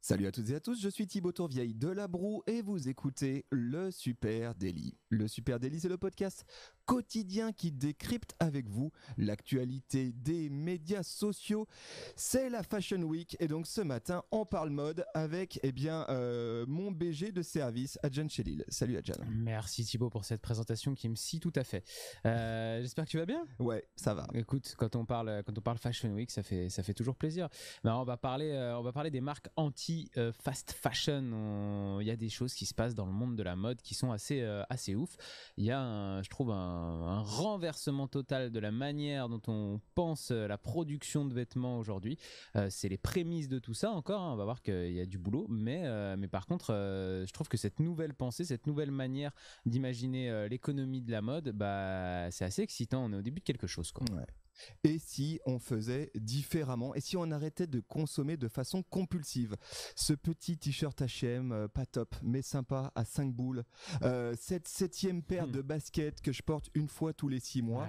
Salut à toutes et à tous, je suis Thibaut Tourvieille de La Broue et vous écoutez Le Super Daily. Le Super Daily, c'est le podcast quotidien qui décrypte avec vous l'actualité des médias sociaux. C'est la Fashion Week et donc ce matin on parle mode avec eh bien euh, mon BG de service Adjan Chelil. Salut Adjan. Merci Thibaut pour cette présentation qui me scie tout à fait. Euh, j'espère que tu vas bien. Ouais, ça va. Écoute, quand on parle quand on parle Fashion Week, ça fait ça fait toujours plaisir. on va parler euh, on va parler des marques anti fast fashion. Il y a des choses qui se passent dans le monde de la mode qui sont assez assez ouf. Il y a je trouve un un renversement total de la manière dont on pense euh, la production de vêtements aujourd'hui. Euh, c'est les prémices de tout ça encore, hein. on va voir qu'il y a du boulot, mais, euh, mais par contre, je trouve que cette nouvelle pensée, cette nouvelle manière d'imaginer l'économie de la mode, bah, c'est assez excitant, on est au début de quelque chose. Quoi et si on faisait différemment et si on arrêtait de consommer de façon compulsive ce petit t-shirt H&M pas top mais sympa à 5 boules euh, cette septième paire hmm. de baskets que je porte une fois tous les 6 mois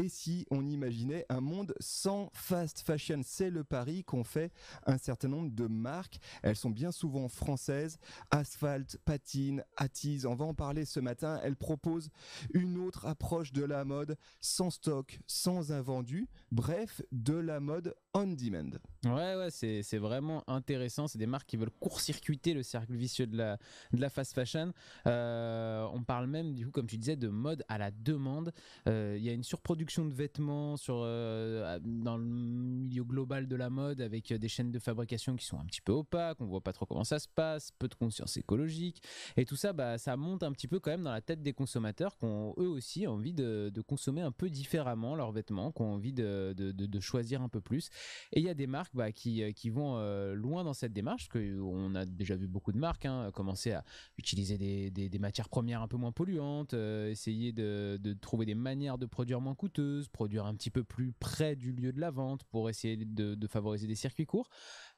et si on imaginait un monde sans fast fashion c'est le pari qu'on fait un certain nombre de marques elles sont bien souvent françaises Asphalt Patine Attise on va en parler ce matin elles proposent une autre approche de la mode sans stock sans inventaire bref, de la mode on demand. Ouais, ouais, c'est vraiment intéressant. C'est des marques qui veulent court-circuiter le cercle vicieux de la, de la fast fashion. Euh, on parle même, du coup, comme tu disais, de mode à la demande. Euh, il y a une surproduction de vêtements sur, euh, dans le milieu global de la mode avec des chaînes de fabrication qui sont un petit peu opaques. On voit pas trop comment ça se passe, peu de conscience écologique. Et tout ça, bah, ça monte un petit peu quand même dans la tête des consommateurs qui ont eux aussi envie de, de consommer un peu différemment leurs vêtements, qui ont envie de, de, de choisir un peu plus. Et il y a des marques bah, euh, qui, vont euh, loin dans cette démarche, que on a déjà vu beaucoup de marques hein, commencer à utiliser des, matières premières un peu moins polluantes, euh, essayer de, trouver des manières de produire moins coûteuses, produire un petit peu plus près du lieu de la vente pour essayer de favoriser des circuits courts.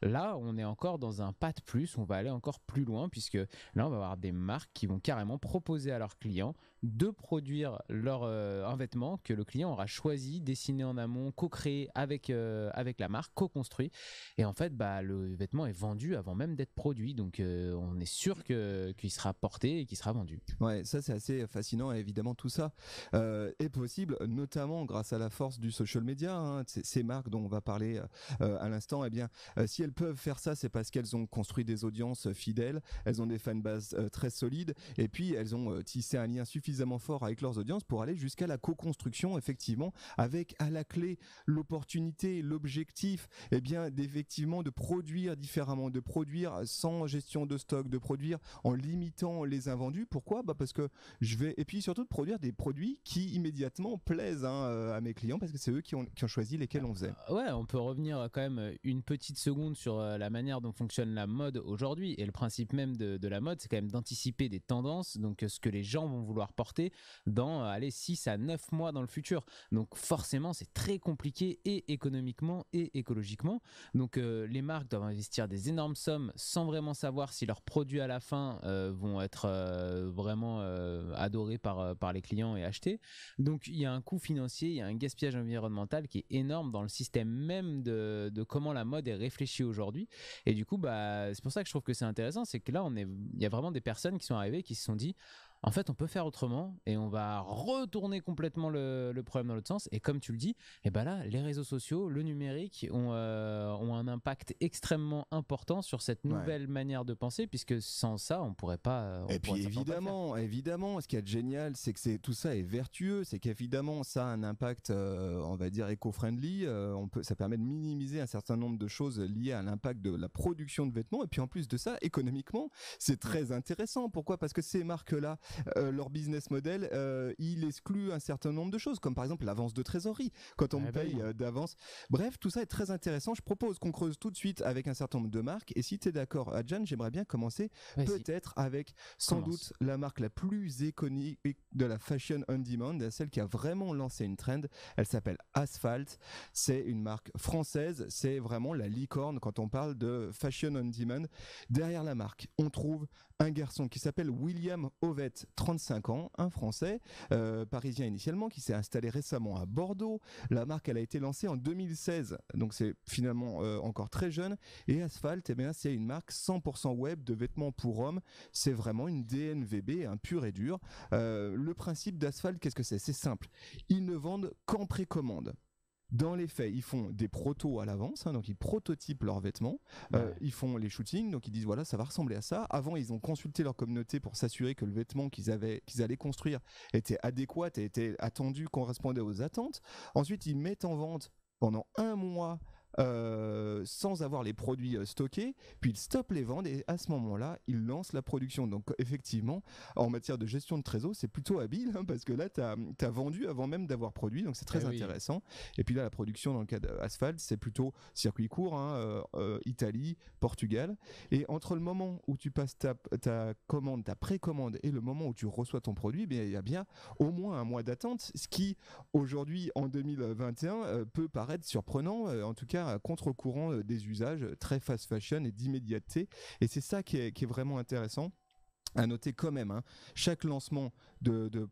Là, on est encore dans un pas de plus, on va aller encore plus loin, puisque là, on va avoir des marques qui vont carrément proposer à leurs clients de produire leur, euh, un vêtement que le client aura choisi, dessiné en amont, co-créé avec, euh, avec la marque, co-construit. Et en fait, bah, le vêtement est vendu avant même d'être produit, donc euh, on est sûr qu'il sera porté et qu'il sera vendu. Ouais, ça c'est assez fascinant, évidemment tout ça est possible, notamment grâce à la force du social media, hein. ces, marques dont on va parler à l'instant, et eh bien si elles peuvent faire ça, c'est parce qu'elles ont construit des audiences euh, fidèles, elles ont des fanbases euh, très solides, et puis elles ont euh, tissé un lien suffisamment fort avec leurs audiences pour aller jusqu'à la co-construction, effectivement, avec à la clé l'opportunité, l'objectif, et eh bien d'effectivement de produire différemment, de produire sans gestion de stock, de produire en limitant les invendus. Pourquoi bah parce que je vais et puis surtout de produire des produits qui immédiatement plaisent hein, à mes clients parce que c'est eux qui ont, qui ont choisi lesquels on faisait. Ouais, on peut revenir quand même une petite seconde sur euh, la manière dont fonctionne la mode aujourd'hui. Et le principe même de, la mode, c'est quand même d'anticiper des tendances, donc euh, ce que les gens vont vouloir porter dans, euh, allez, 6 à 9 mois dans le futur. Donc forcément, c'est très compliqué et économiquement et écologiquement. Donc les marques doivent investir des énormes sommes sans vraiment savoir si leurs produits à la fin vont être vraiment adorés par, par les clients et achetés. Donc il y a un coût financier, il y a un gaspillage environnemental qui est énorme dans le système même de, de comment la mode est réfléchie aujourd'hui. Et du coup, bah, c'est pour ça que je trouve que c'est intéressant, c'est que là, on est, il y a vraiment des personnes qui sont arrivées qui se sont dit, en fait, on peut faire autrement et on va retourner complètement le, problème dans l'autre sens. Et comme tu le dis, eh ben là, les réseaux sociaux, le numérique ont, euh, un impact extrêmement important sur cette nouvelle manière de penser, puisque sans ça, on pourrait pas. Euh, et puis évidemment, évidemment, ce qui est génial, c'est que tout ça est vertueux, c'est qu'évidemment, ça a un impact, euh, on va dire éco-friendly. on peut, ça permet de minimiser un certain nombre de choses liées à l'impact de la production de vêtements. Et puis en plus de ça, économiquement, c'est très intéressant. Pourquoi Parce que ces marques là euh, leur business model, euh, il exclut un certain nombre de choses, comme par exemple l'avance de trésorerie, quand on eh ben paye euh, d'avance. Bref, tout ça est très intéressant. Je propose qu'on creuse tout de suite avec un certain nombre de marques. Et si tu es d'accord, Adjan, j'aimerais bien commencer peut-être avec sans doute la marque la plus iconique de la fashion on demand, celle qui a vraiment lancé une trend. Elle s'appelle Asphalt. C'est une marque française. C'est vraiment la licorne quand on parle de fashion on demand. Derrière la marque, on trouve un garçon qui s'appelle William Ovette, 35 ans, un Français, euh, parisien initialement, qui s'est installé récemment à Bordeaux. La marque, elle a été lancée en 2016, donc c'est finalement euh, encore très jeune. Et Asphalt, eh bien, c'est une marque 100% web de vêtements pour hommes. C'est vraiment une DNVB, un hein, pur et dur. Euh, le principe d'Asphalt, qu'est-ce que c'est C'est simple. Ils ne vendent qu'en précommande. Dans les faits, ils font des protos à l'avance, hein, donc ils prototypent leurs vêtements, euh, ils font les shootings, donc ils disent voilà, ça va ressembler à ça. Avant, ils ont consulté leur communauté pour s'assurer que le vêtement qu'ils avaient, qu'ils allaient construire était adéquat et était attendu, correspondait aux attentes. Ensuite, ils mettent en vente pendant un mois euh, sans avoir les produits euh, stockés, puis il stoppe les ventes et à ce moment-là, il lance la production. Donc effectivement, en matière de gestion de trésor, c'est plutôt habile hein, parce que là, tu as, vendu avant même d'avoir produit, donc c'est très eh intéressant. Et puis là, la production dans le cas d'Asphalt, c'est plutôt circuit court, hein, euh, Italie, Portugal. Et entre le moment où tu passes ta, ta commande, ta précommande et le moment où tu reçois ton produit, il y a bien au moins un mois d'attente, ce qui aujourd'hui en 2021 peut paraître surprenant, en tout cas contre-courant euh, des usages très fast fashion et d'immédiateté. Et c'est ça qui est, vraiment intéressant. À noter quand même, hein. chaque lancement de, de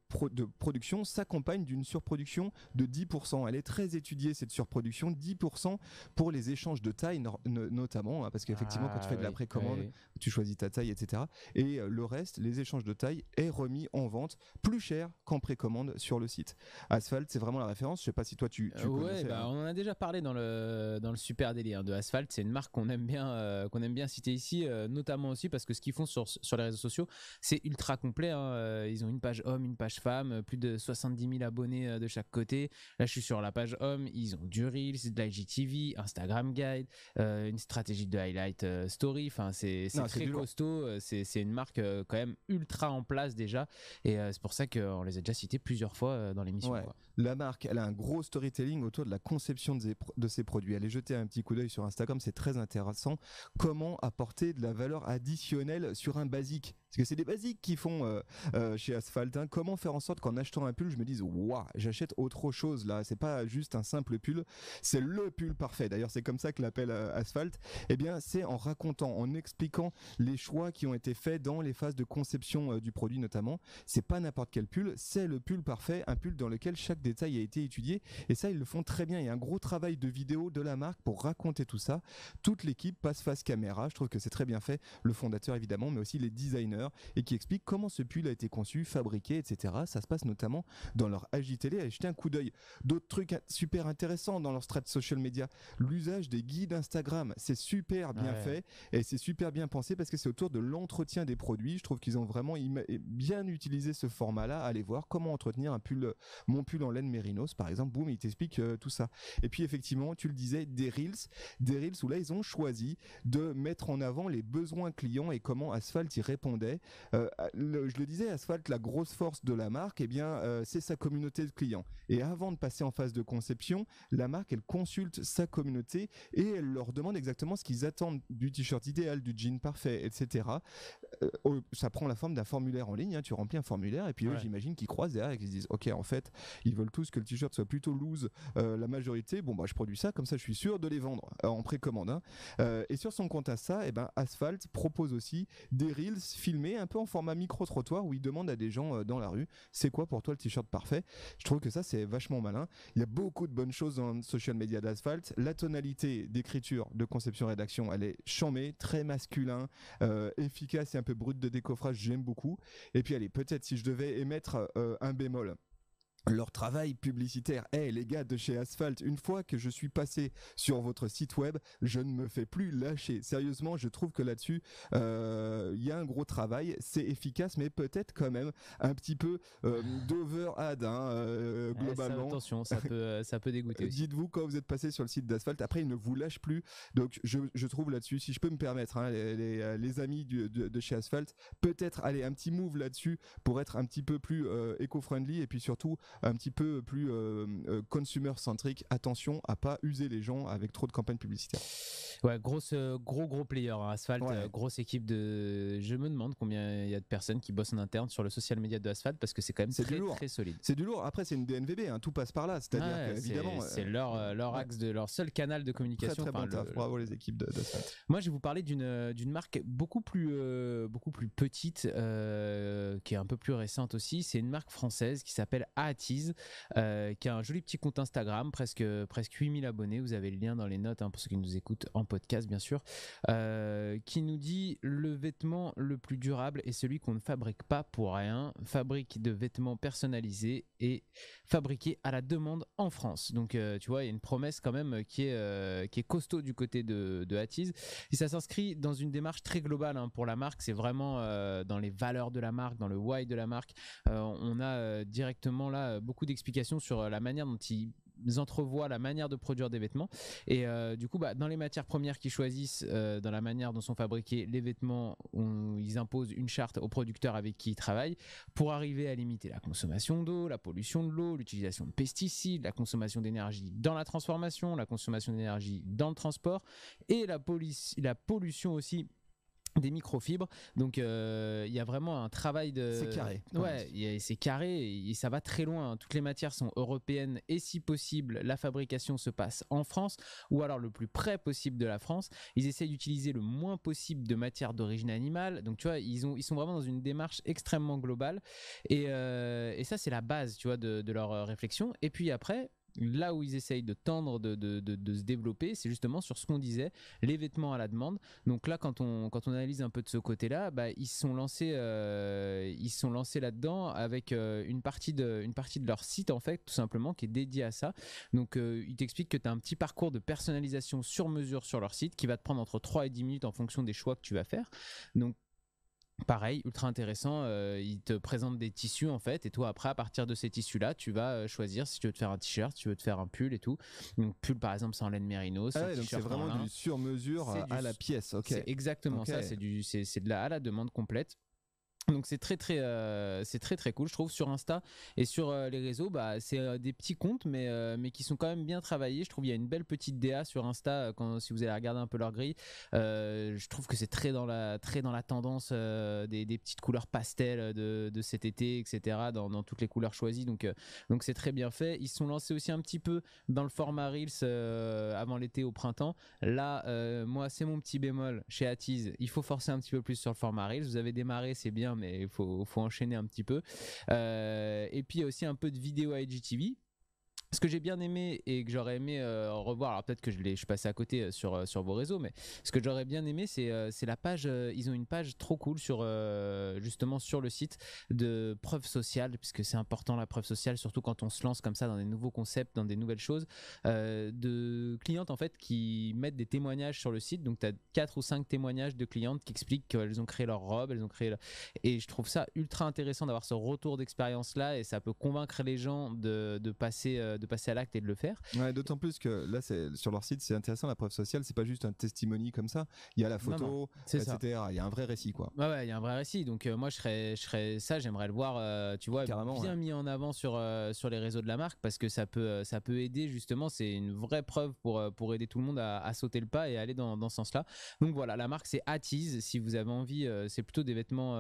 production s'accompagne d'une surproduction de 10%. Elle est très étudiée, cette surproduction, 10% pour les échanges de taille notamment, hein, parce qu'effectivement, quand tu fais de la ah précommande, tu choisis ta taille, etc. Et euh, le reste, les échanges de taille, est remis en vente plus cher qu'en précommande sur le site. Asphalt, c'est vraiment la référence. Je sais pas si toi, tu, tu euh, bah, hein. on en a déjà parlé dans le, dans le super délire de Asphalt. C'est une marque qu'on aime, bien euh, qu'on aime bien citer ici, notamment aussi parce que ce qu'ils font sur, sur les réseaux sociaux, c'est ultra complet. Hein. Ils ont une page homme, une page femme, euh, plus de 70 000 abonnés euh, de chaque côté. Là, je suis sur la page homme, ils ont du Reels, de l'IGTV, Instagram Guide, euh, une stratégie de highlight story. Enfin, c'est très costaud. C'est une marque quand même ultra en place déjà. Et c'est pour ça qu'on les a déjà cités plusieurs fois dans l'émission. Ouais. La marque, elle a un gros storytelling autour de la conception de ses, de ses produits. Allez jeter un petit coup d'œil sur Instagram, c'est très intéressant. Comment apporter de la valeur additionnelle sur un basique parce que c'est des basiques qui font euh, euh, chez Asphalt. Hein. Comment faire en sorte qu'en achetant un pull, je me dise waouh, j'achète autre chose là. C'est pas juste un simple pull, c'est le pull parfait. D'ailleurs, c'est comme ça que l'appelle euh, Asphalt. Eh bien, c'est en racontant, en expliquant les choix qui ont été faits dans les phases de conception du produit notamment. C'est pas n'importe quel pull, c'est le pull parfait, un pull dans lequel chaque détails a été étudié. Et ça, ils le font très bien. Il y a un gros travail de vidéo de la marque pour raconter tout ça. Toute l'équipe passe face caméra. Je trouve que c'est très bien fait. Le fondateur, évidemment, mais aussi les designers et qui expliquent comment ce pull a été conçu, fabriqué, etc. Ça se passe notamment dans leur Agitélé. Allez jeter un coup d'œil. D'autres trucs super intéressants dans leur strat social media. L'usage des guides Instagram. C'est super bien fait et c'est super bien pensé parce que c'est autour de l'entretien des produits. Je trouve qu'ils ont vraiment bien utilisé ce format-là. Allez voir comment entretenir un pull, mon pull en Len Merinos, par exemple, boum, il t'explique euh, tout ça. Et puis effectivement, tu le disais, des reels, des reels où là, ils ont choisi de mettre en avant les besoins clients et comment Asphalt y répondait. Euh, je le disais, Asphalt, la grosse force de la marque, eh bien, euh, c'est sa communauté de clients. Et avant de passer en phase de conception, la marque, elle consulte sa communauté et elle leur demande exactement ce qu'ils attendent du t-shirt idéal, du jean parfait, etc. Oh, ça prend la forme d'un formulaire en ligne. Hein. Tu remplis un formulaire et puis eux, j'imagine qu'ils croisent derrière et qu'ils se disent, ok, en fait, ils veulent tous que le t-shirt soit plutôt loose, euh, la majorité, bon bah je produis ça, comme ça je suis sûr de les vendre euh, en précommande. Hein. Euh, et sur son compte à ça, et eh ben Asphalt propose aussi des reels filmés un peu en format micro-trottoir où il demande à des gens dans la rue, c'est quoi pour toi le t-shirt parfait Je trouve que ça c'est vachement malin. Il y a beaucoup de bonnes choses dans le social media d'Asphalt. La tonalité d'écriture, de conception, rédaction, elle est chamée, très masculin, efficace et un peu brute de décoffrage, j'aime beaucoup. Et puis allez, peut-être si je devais émettre un bémol leur travail publicitaire. Eh les gars de chez Asphalt, une fois que je suis passé sur votre site web, je ne me fais plus lâcher. Sérieusement, je trouve que là-dessus, euh, il y a un gros travail, c'est efficace, mais peut-être quand même un petit peu euh, d'over ad hein, euh, globalement. attention, ça peut, euh, ça peut dégoûter. Dites-vous quand vous êtes passé sur le site d'Asphalt, après il ne vous lâche plus. Donc je, trouve là-dessus, si je peux me permettre, hein, les, amis de, de, chez Asphalt, peut-être aller un petit move là-dessus pour être un petit peu plus éco-friendly et puis surtout un petit peu plus euh, euh, consumer-centrique. Attention à pas user les gens avec trop de campagnes publicitaires. Ouais, grosse, euh, gros, gros player. Hein, Asphalt, grosse équipe de. Je me demande combien il y a de personnes qui bossent en interne sur le social media de Asphalt parce que c'est quand même très, lourd. très solide. C'est du lourd. Après, c'est une DNVB, hein, tout passe par là. C'est-à-dire évidemment. C'est leur, leur axe, de, leur seul canal de communication. Très, très bon Bravo les équipes d'Asphalt. Moi, je vais vous parler d'une marque beaucoup plus, beaucoup plus petite, qui est un peu plus récente aussi. C'est une marque française qui s'appelle AT euh, qui a un joli petit compte Instagram, presque, presque 8000 abonnés. Vous avez le lien dans les notes hein, pour ceux qui nous écoutent en podcast, bien sûr, euh, qui nous dit le vêtement le plus durable est celui qu'on ne fabrique pas pour rien. Fabrique de vêtements personnalisés et fabriqués à la demande en France. Donc, euh, tu vois, il y a une promesse quand même qui est, qui est costaud du côté de, de Hatties. Et ça s'inscrit dans une démarche très globale hein, pour la marque. C'est vraiment dans les valeurs de la marque, dans le why de la marque. on a directement là euh, beaucoup d'explications sur euh, la manière dont ils entrevoient la manière de produire des vêtements. Et euh, du coup, bah, dans les matières premières qu'ils choisissent, dans la manière dont sont fabriqués les vêtements, ils imposent une charte aux producteurs avec qui ils travaillent pour arriver à limiter la consommation d'eau, la pollution de l'eau, l'utilisation de pesticides, la consommation d'énergie dans la transformation, la consommation d'énergie dans le transport et la pollution aussi des microfibres. Donc euh, il y a vraiment un travail de. C'est carré. Ouais, c'est carré et ça va très loin. Hein. Toutes les matières sont européennes et si possible, la fabrication se passe en France ou alors le plus près possible de la France. Ils essayent d'utiliser le moins possible de matières d'origine animale. Donc tu vois, ils, sont vraiment dans une démarche extrêmement globale euh, et, ça, c'est la base, tu vois, de, de leur euh, réflexion. Et puis après, là où ils essayent de tendre, de, se développer, c'est justement sur ce qu'on disait, les vêtements à la demande. Donc là, quand on, quand on analyse un peu de ce côté-là, bah, ils se sont lancés, euh, lancés là-dedans avec euh, une, partie de, une partie de leur site, en fait, tout simplement, qui est dédiée à ça. Donc euh, ils t'expliquent que tu as un petit parcours de personnalisation sur mesure sur leur site qui va te prendre entre 3 et 10 minutes en fonction des choix que tu vas faire. Donc pareil, ultra intéressant. Euh, il te présente des tissus en fait, et toi après, à partir de ces tissus-là, tu vas euh, choisir si tu veux te faire un t-shirt, si tu veux te faire un pull et tout. Donc pull par exemple, c'est en laine Merino. Ah donc c'est vraiment du sur mesure euh, à, la pièce. Ok. Exactement ça. C'est du, c'est de la à la demande complète. Donc c'est très très euh, c'est très très cool je trouve sur Insta et sur euh, les réseaux bah, c'est euh, des petits comptes mais mais qui sont quand même bien travaillés je trouve il y a une belle petite DA sur Insta quand si vous allez regarder un peu leur grille je trouve que c'est très dans la très dans la tendance des, petites couleurs pastel de, cet été etc dans, toutes les couleurs choisies donc donc c'est très bien fait ils sont lancés aussi un petit peu dans le format reels avant l'été au printemps là moi c'est mon petit bémol chez Atiz il faut forcer un petit peu plus sur le format reels vous avez démarré c'est bien mais il faut, enchaîner un petit peu. Euh, et puis aussi un peu de vidéo à IGTV ce que j'ai bien aimé et que j'aurais aimé euh, revoir, alors peut-être que je, je suis passé à côté euh, sur, euh, sur vos réseaux, mais ce que j'aurais bien aimé, c'est la page, ils ont une page trop cool sur justement sur le site de preuve sociale, puisque c'est important la preuve sociale, surtout quand on se lance comme ça dans des nouveaux concepts, dans des nouvelles choses, de clientes en fait qui mettent des témoignages sur le site. Donc tu as 4 ou 5 témoignages de clientes qui expliquent qu'elles ont créé leur robe, elles ont créé... Et je trouve ça ultra intéressant d'avoir ce retour d'expérience là et ça peut convaincre les gens de, de passer de passer à l'acte et de le faire. d'autant plus que là, sur leur site, c'est intéressant la preuve sociale. C'est pas juste un testimony comme ça. Il y a la photo, etc. Il y a un vrai récit, quoi. il y a un vrai récit. Donc euh, moi, je serais, je serais ça, j'aimerais le voir, euh, tu vois, bien mis en avant sur euh, sur les réseaux de la marque parce que ça peut ça peut aider justement. C'est une vraie preuve pour pour aider tout le monde à, sauter le pas et aller dans, dans ce sens-là. Donc voilà, la marque c'est Atise. Si vous avez envie, c'est plutôt des vêtements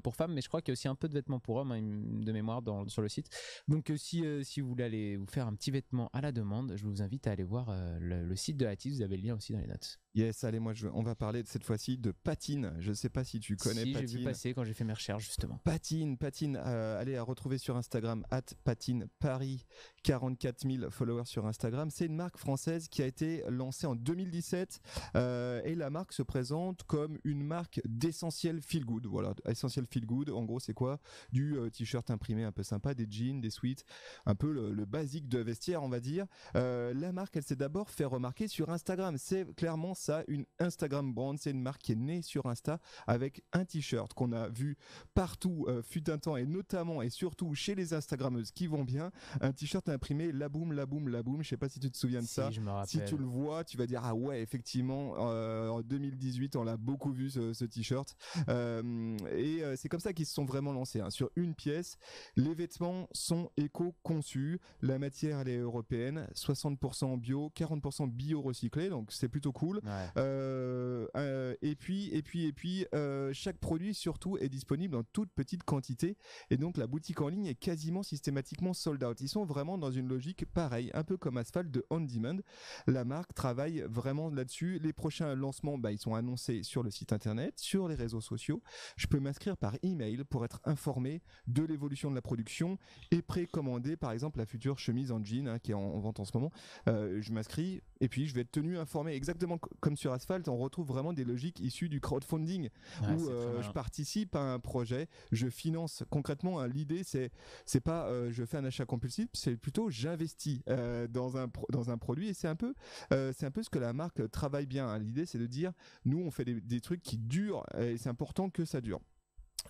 pour femmes, mais je crois qu'il y a aussi un peu de vêtements pour hommes hein, de mémoire sur le site. Donc si si vous voulez aller vous faire un petit vêtement à la demande, je vous invite à aller voir euh, le, site de Hatis, vous avez le lien aussi dans les notes. Yes, allez, moi, on va parler de cette fois-ci de patine. Je ne sais pas si tu connais si, patine. j'ai vu passer quand j'ai fait mes recherches, justement. Patine, patine. Euh, allez, à retrouver sur Instagram, at patine Paris, 44 000 followers sur Instagram. C'est une marque française qui a été lancée en 2017 euh, et la marque se présente comme une marque d'essentiel feel good. Voilà, essentiel feel good. En gros, c'est quoi Du euh, t-shirt imprimé un peu sympa, des jeans, des suites, un peu le, le basique de vestiaire, on va dire. la marque, elle s'est d'abord fait remarquer sur Instagram. C'est clairement une Instagram brand. C'est une marque qui est née sur Insta avec un t-shirt qu'on a vu partout, euh, fut un temps, et notamment et surtout chez les Instagrammeuses qui vont bien. Un t-shirt imprimé la boum, la boum, la boum. Je sais pas si tu te souviens de ça. si tu le vois, tu vas dire ah ouais, effectivement, euh, en 2018, on l'a beaucoup vu ce, t-shirt. Euh, et c'est comme ça qu'ils se sont vraiment lancés hein. sur une pièce. Les vêtements sont éco-conçus. La matière elle est européenne, 60% bio, 40% bio recyclé, donc c'est plutôt cool. Euh, euh, et puis, et puis, et puis, euh, chaque produit surtout est disponible en toute petite quantité. Et donc, la boutique en ligne est quasiment systématiquement sold out. Ils sont vraiment dans une logique pareille, un peu comme Asphalt de On Demand. La marque travaille vraiment là-dessus. Les prochains lancements, bah, ils sont annoncés sur le site internet, sur les réseaux sociaux. Je peux m'inscrire par email pour être informé de l'évolution de la production et précommander, par exemple, la future chemise en jean hein, qui est en, vente en ce moment. je m'inscris et puis, je vais être tenu informé. Exactement comme sur Asphalt, on retrouve vraiment des logiques issues du crowdfunding où euh, je participe à un projet, je finance concrètement. Hein, l'idée, c'est c'est pas euh, je fais un achat compulsif, c'est plutôt j'investis euh, dans un dans un produit et c'est un peu c'est un peu ce que la marque travaille bien. Hein. L'idée, c'est de dire nous, on fait des trucs qui durent et c'est important que ça dure.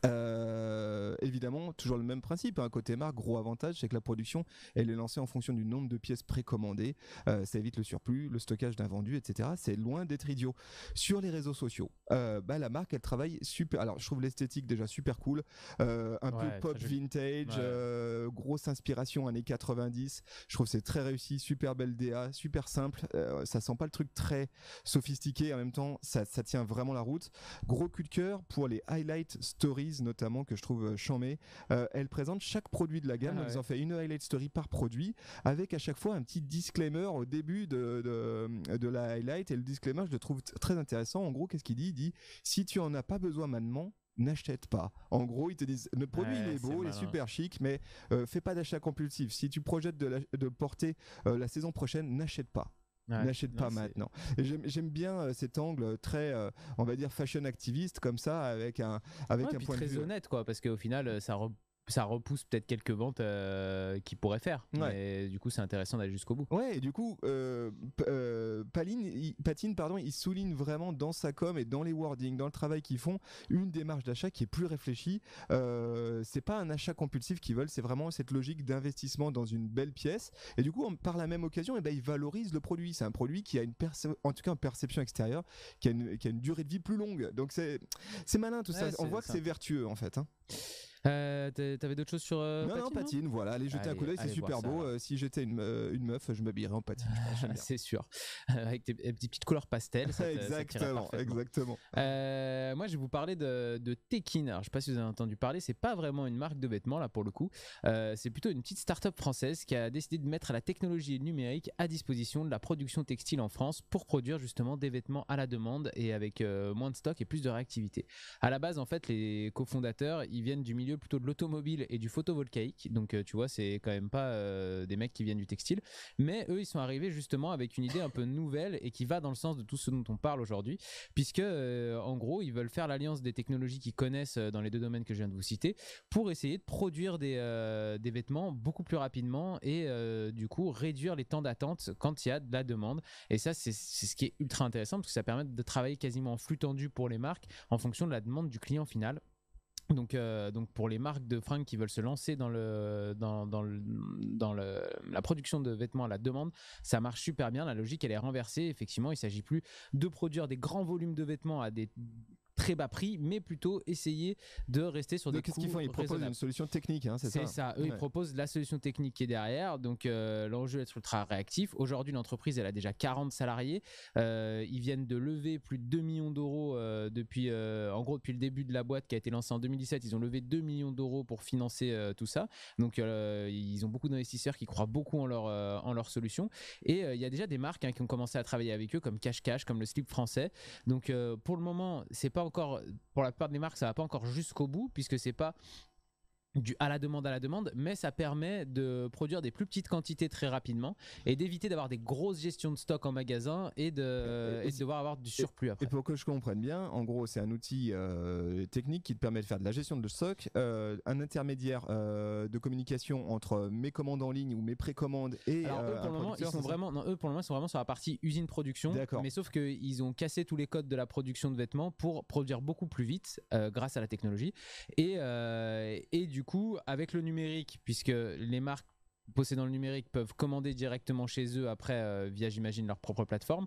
Euh, évidemment, toujours le même principe. Hein. Côté marque, gros avantage, c'est que la production, elle est lancée en fonction du nombre de pièces précommandées. Euh, ça évite le surplus, le stockage d'un vendu, etc. C'est loin d'être idiot. Sur les réseaux sociaux, euh, bah, la marque, elle travaille super. Alors, je trouve l'esthétique déjà super cool. un peu pop vintage, grosse inspiration années 90. Je trouve c'est très réussi, super belle DA, super simple. ça sent pas le truc très sophistiqué. En même temps, ça, tient vraiment la route. Gros cul de cœur pour les highlights story notamment que je trouve euh, chamée. Euh, elle présente chaque produit de la gamme, ah, ouais. ils fait une highlight story par produit, avec à chaque fois un petit disclaimer au début de, la highlight. Et le disclaimer, je le trouve très intéressant. En gros, qu'est-ce qu'il dit Il dit si tu en as pas besoin maintenant, n'achète pas. En gros, ils te disent le produit il est beau, il est super chic, mais euh, fais pas d'achat compulsif. Si tu projettes de, porter la saison prochaine, n'achète pas. N'achète pas maintenant. J'aime bien euh, cet angle euh, très, euh, on va dire, fashion activiste, comme ça, avec un, avec un point très de vue. honnête, quoi, parce qu'au final, ça, ça repousse peut-être quelques ventes euh, qui pourrait pourraient faire. Mais du coup, c'est intéressant d'aller jusqu'au bout. Ouais, et du coup, euh, euh, Paline, Patine, pardon, il souligne vraiment dans sa com et dans les wordings, dans le travail qu'ils font, une démarche d'achat qui est plus réfléchie. c'est pas un achat compulsif qu'ils veulent, c'est vraiment cette logique d'investissement dans une belle pièce. Et du coup, on, par la même occasion, eh ben, ils valorisent le produit. C'est un produit qui a une en tout cas une perception extérieure, qui a une, durée de vie plus longue. Donc c'est malin tout ça. On voit que c'est vertueux en fait. Hein. Euh, tu T'avais d'autres choses sur. Euh, non, patine, patine, voilà. Allez jeter un coup d'œil, c'est super beau. Euh, si j'étais une, meuf, je m'habillerais en patine. c'est sûr. avec des, petites couleurs pastel. exactement, exactement. moi, je vais vous parler de, de Tekin. Alors, je sais pas si vous avez entendu parler, c'est pas vraiment une marque de vêtements, là, pour le coup. c'est plutôt une petite start-up française qui a décidé de mettre la technologie numérique à disposition de la production textile en France pour produire justement des vêtements à la demande et avec moins de stock et plus de réactivité. À la base, en fait, les cofondateurs, ils viennent du milieu plutôt de l'automobile et du photovoltaïque. Donc euh, tu vois, c'est quand même pas euh, des mecs qui viennent du textile. Mais eux, ils sont arrivés justement avec une idée un peu nouvelle et qui va dans le sens de tout ce dont on parle aujourd'hui. Puisque, euh, en gros, ils veulent faire l'alliance des technologies qu'ils connaissent dans les deux domaines que je viens de vous citer pour essayer de produire des, des vêtements beaucoup plus rapidement et du coup réduire les temps d'attente quand il y a de la demande. Et ça, c'est ce qui est ultra intéressant parce que ça permet de travailler quasiment en flux tendu pour les marques en fonction de la demande du client final donc, euh, donc pour les marques de fringues qui veulent se lancer dans, le, dans, dans le, la production de vêtements à la demande, ça marche super bien. La logique, elle est renversée. Effectivement, il ne s'agit plus de produire des grands volumes de vêtements à des très bas prix, mais plutôt essayer de rester sur des Qu'est-ce qu'ils font Ils proposent une solution technique, hein, c'est ça C'est ça. Eux, ils proposent la solution technique qui est derrière. Donc, euh, l'enjeu est ultra réactif. Aujourd'hui, l'entreprise, elle a déjà 40 salariés. Euh, ils viennent de lever plus de 2 millions d'euros euh, depuis, en gros, depuis le début de la boîte qui a été lancée en 2017. Ils ont levé 2 millions d'euros pour financer tout ça. Donc, ils ont beaucoup d'investisseurs qui croient beaucoup en leur, en leur solution. Et il y a déjà des marques hein, qui ont commencé à travailler avec eux, comme Cash Cash, comme le Slip français. Donc, pour le moment, c'est pas encore pour la plupart des marques, ça va pas encore jusqu'au bout, puisque c'est pas du à la demande à la demande, mais ça permet de produire des plus petites quantités très rapidement et d'éviter d'avoir des grosses gestions de stock en magasin et de, euh, et, de devoir avoir du surplus après. Et pour que je comprenne bien, en gros, c'est un outil euh, technique qui te permet de faire de la gestion de stock, euh, un intermédiaire de communication entre mes commandes en ligne ou mes précommandes et Alors, eux, pour le moment, ils sont vraiment, eux pour le moment, sont vraiment sur la partie usine production. Mais sauf qu'ils ont cassé tous les codes de la production de vêtements pour produire beaucoup plus vite grâce à la technologie et et du avec le numérique, puisque les marques possédant le numérique peuvent commander directement chez eux après euh, via j'imagine leur propre plateforme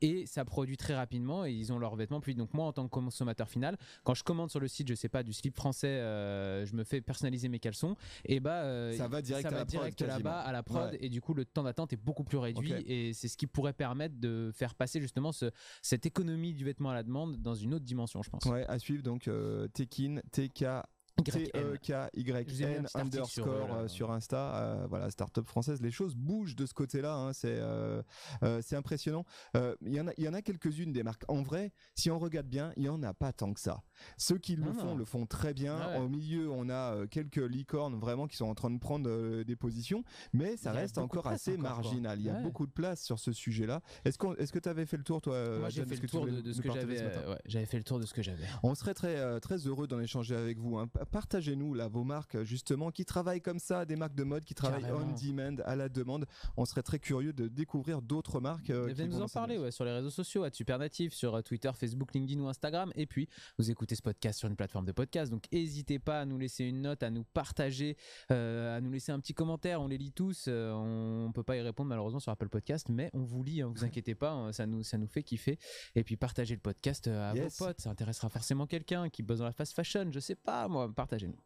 et ça produit très rapidement et ils ont leurs vêtements puis donc moi en tant que consommateur final quand je commande sur le site je sais pas du slip français euh, je me fais personnaliser mes caleçons et bah euh, ça va direct, là-bas à la prod et du coup le temps d'attente est beaucoup plus réduit et c'est ce qui pourrait permettre de faire passer justement ce, cette économie du vêtement à la demande dans une autre dimension je pense ouais à suivre donc Tekin TK T-E-K-Y-N euh, underscore euh, euh, sur, Insta. voilà, startup française. Les choses bougent de ce côté-là. Hein. c'est impressionnant. Il y en a, il y en a quelques-unes des marques. En vrai, si on regarde bien, il y en a pas tant que ça. Ceux qui le ah. font le font très bien. Ah Au milieu, on a euh, quelques licornes vraiment qui sont en train de prendre euh, des positions, mais ça reste encore assez marginal. Il y a beaucoup de place sur ce sujet-là. Est-ce est que tu avais fait le tour, toi fait le tour de, ce que j'avais. Euh, j'avais fait le tour de ce que j'avais. On serait très, très heureux d'en échanger avec vous. Hein. Partagez-nous là vos marques justement qui travaillent comme ça, des marques de mode qui travaillent on demand, à la demande. On serait très curieux de découvrir d'autres marques. Euh, eh ben, nous en parler sur les réseaux sociaux, à Supernative sur Twitter, Facebook, LinkedIn ou Instagram. Et puis, vous écoutez ce podcast sur une plateforme de podcast. Donc n'hésitez pas à nous laisser une note, à nous partager, euh, à nous laisser un petit commentaire. On les lit tous. Euh, on ne peut pas y répondre malheureusement sur Apple Podcast, mais on vous lit. on hein, vous inquiétez pas, hein, ça, nous, ça nous fait kiffer. Et puis partagez le podcast euh, à vos potes. Ça intéressera forcément quelqu'un qui bosse dans la face fashion. Je sais pas, moi. Partagez-nous.